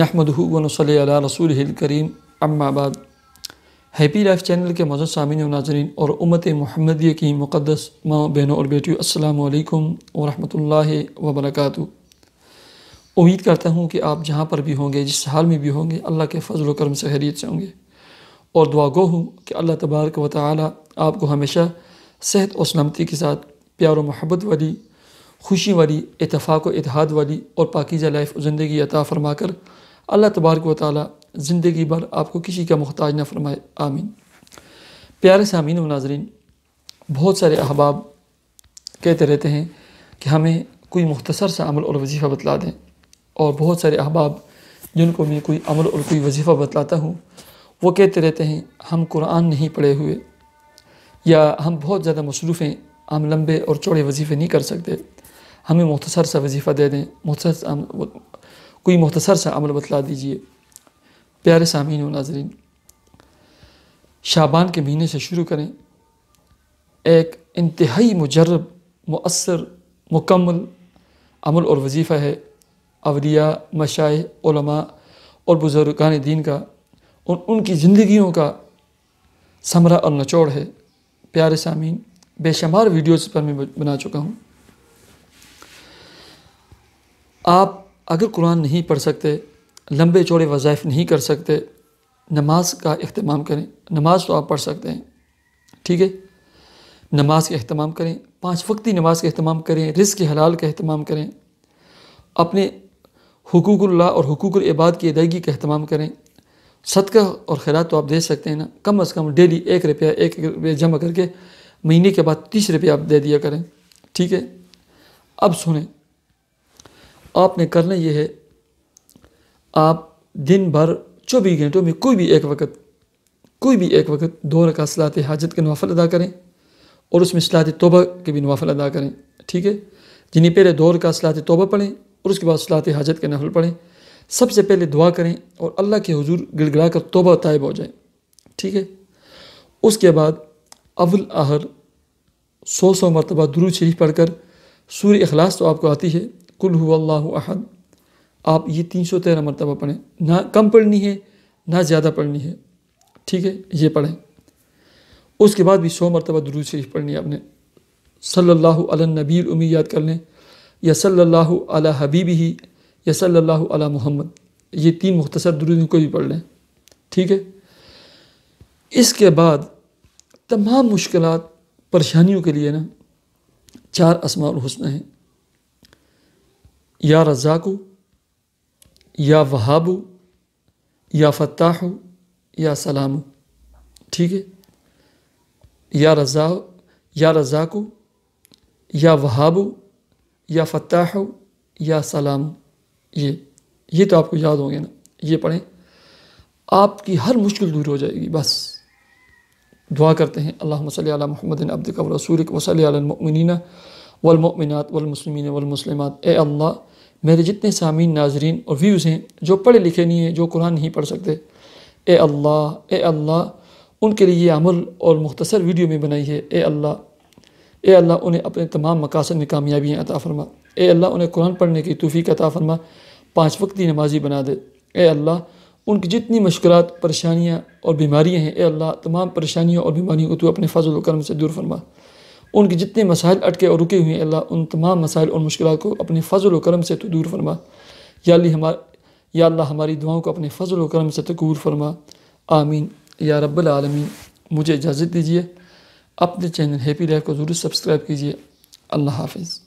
नहमदन सला रसूल करीम अम्माबाद हैप्पी लाइफ चैनल के मौजूद सामिन नाजरीन और उमत महमदी की मुक़दस माँ बहनों और बेटियों असलकम वरहमल वबरक उम्मीद करता हूँ कि आप जहाँ पर भी होंगे जिस हाल में भी होंगे अल्लाह के फजल करम से खैरियत से होंगे और दुआ गो हूँ कि अल्लाह तबारक व ताल आपको हमेशा सेहत और सलामती के साथ प्यार और मोहब्बत वाली खुशी वाली इतफ़ाक़ व इतिहाद वाली और पाकिज़ा लाइफ ज़िंदगी अता फरमा कर अल्लाह तबारक व ताली ज़िंदगी भर आपको किसी का मोहताज ना फरमाए आमीन प्यारे सामीन व नाजरीन बहुत सारे अहबाब कहते रहते हैं कि हमें कोई मुख्तसर सा अमल और वजीफ़ा बतला दें और बहुत सारे अहबाब जिनको मैं कोई अमल और कोई वजीफ़ा बतलाता हूँ वो कहते रहते हैं हम कुरान नहीं पढ़े हुए या हम बहुत ज़्यादा मसरूफ़ हैं हम लंबे और चौड़े वजीफ़े नहीं कर सकते हमें मुख्तसर सा वजीफ़ा दे दें मुख्तर कोई मुख्तसर सा अमल बतला दीजिए प्यारे सामीन व नाजरीन शाबान के महीने से शुरू करें एक इंतहाई मुजरब मؤसर मुकम्मल अमल और वजीफ़ा है अवलिया मशाए और बुज़ुर्गान दीन का और उनकी ज़िंदगियों का समरा और नचोड़ है प्यारे सामीन बेशुमार वीडियोज़ पर मैं बना चुका हूँ आप अगर कुरान नहीं पढ़ सकते लंबे चौड़े वज़ाइफ नहीं कर सकते नमाज का अहतमाम करें नमाज तो आप पढ़ सकते हैं ठीक है नमाज का अहतमाम करें पाँच वक्ती नमाज का अहतमाम करें रिज़ के हलाल का अहतमाम करें अपने हकूक़ल्ला और हकूक़ इबाद की अदायगी का अहतमाम करें सदका और खैरात तो आप दे सकते हैं ना कम अज़ कम डेली एक रुपया एक रुपया जमा करके महीने के बाद तीस रुपया आप दे दिया करें ठीक है अब सुने आपने करना यह है आप दिन भर चौबीस घंटों में कोई भी एक वक्त कोई भी एक वक्त दो रखा सलात हाजत के नवाफल अदा करें और उसमें सलात तोबा के भी नवाफल अदा करें ठीक है जिन्हें पहले दो का सलात तोबा पढ़ें और उसके बाद सलात हाजत के नफल पढ़ें सबसे पहले दुआ करें और अल्लाह के हजूर गिड़गिड़ा कर तोबा तायब हो जाए ठीक है उसके बाद अवल आहर सौ सौ मरतबा दुरू शरीफ पढ़ कर सूर्य अखलास तो आपको आती है कुल हुल्लाह अहद आप ये तीन सौ तेरह मरतबा पढ़ें ना कम पढ़नी है ना ज़्यादा पढ़नी है ठीक है ये पढ़ें उसके बाद भी सौ मरतबा दरूज शरीफ पढ़नी है आपने सल्लल्लाहु अला नबी उमी याद कर लें या सल्लल्लाहु अला हबीबी ही या सल्लल्लाहु अला मोहम्मद ये तीन मुख्तसर दरूद को भी पढ़ लें ठीक है इसके बाद तमाम मुश्किल परेशानियों के लिए ना चार आसमान हसन हैं या रज़ाकू या वहाबू या फ़ताहु या सलामु ठीक है या रज़ा या रज़ाकू या वहाबू या फ़ताहु या सलामु ये ये तो आपको याद होंगे ना ये पढ़ें आपकी हर मुश्किल दूर हो जाएगी बस दुआ करते हैं अल्लाह सल महमद अब्दिक रसूल वसल मिनना वलमिनत वलमसलिमिन वलमसलिमत ए अल्लाह मेरे जितने सामीन नाजरीन और व्यूज़ हैं जो पढ़े लिखे नहीं हैं जो कुरान नहीं पढ़ सकते ए अल्लाह ए अल्लाह उनके लिए ये अमल और मुख्तसर वीडियो में बनाई है ए अल्लाह ए अल्लाह उन्हें अपने तमाम मकासद में कामयाबियाँ अता फरमा ए अल्लाह उन्हें कुरान पढ़ने की तोफ़ी अता फरमा पाँच वक्ती नमाजी बना दे ए अल्लाह उनकी जितनी मुश्किल परेशानियाँ और बीमारियाँ हैं ए अल्लाह तमाम परेशानियों और बीमारियों को तो अपने फजल करम से दूर फरमा उनके जितने मसाइल अटके और रुके हुए अल्लाह उन तमाम मसाइल और मुश्किल को अपने फजल करम से तो दूर फरमा या हमार या अल्लाह हमारी दुआओं को अपने फजल करम से तकूर तो फरमा आमीन या रब्बल आलमीन मुझे इजाज़त दीजिए अपने चैनल हैप्पी लाइफ को ज़रूर सब्सक्राइब कीजिए अल्लाह हाफिज़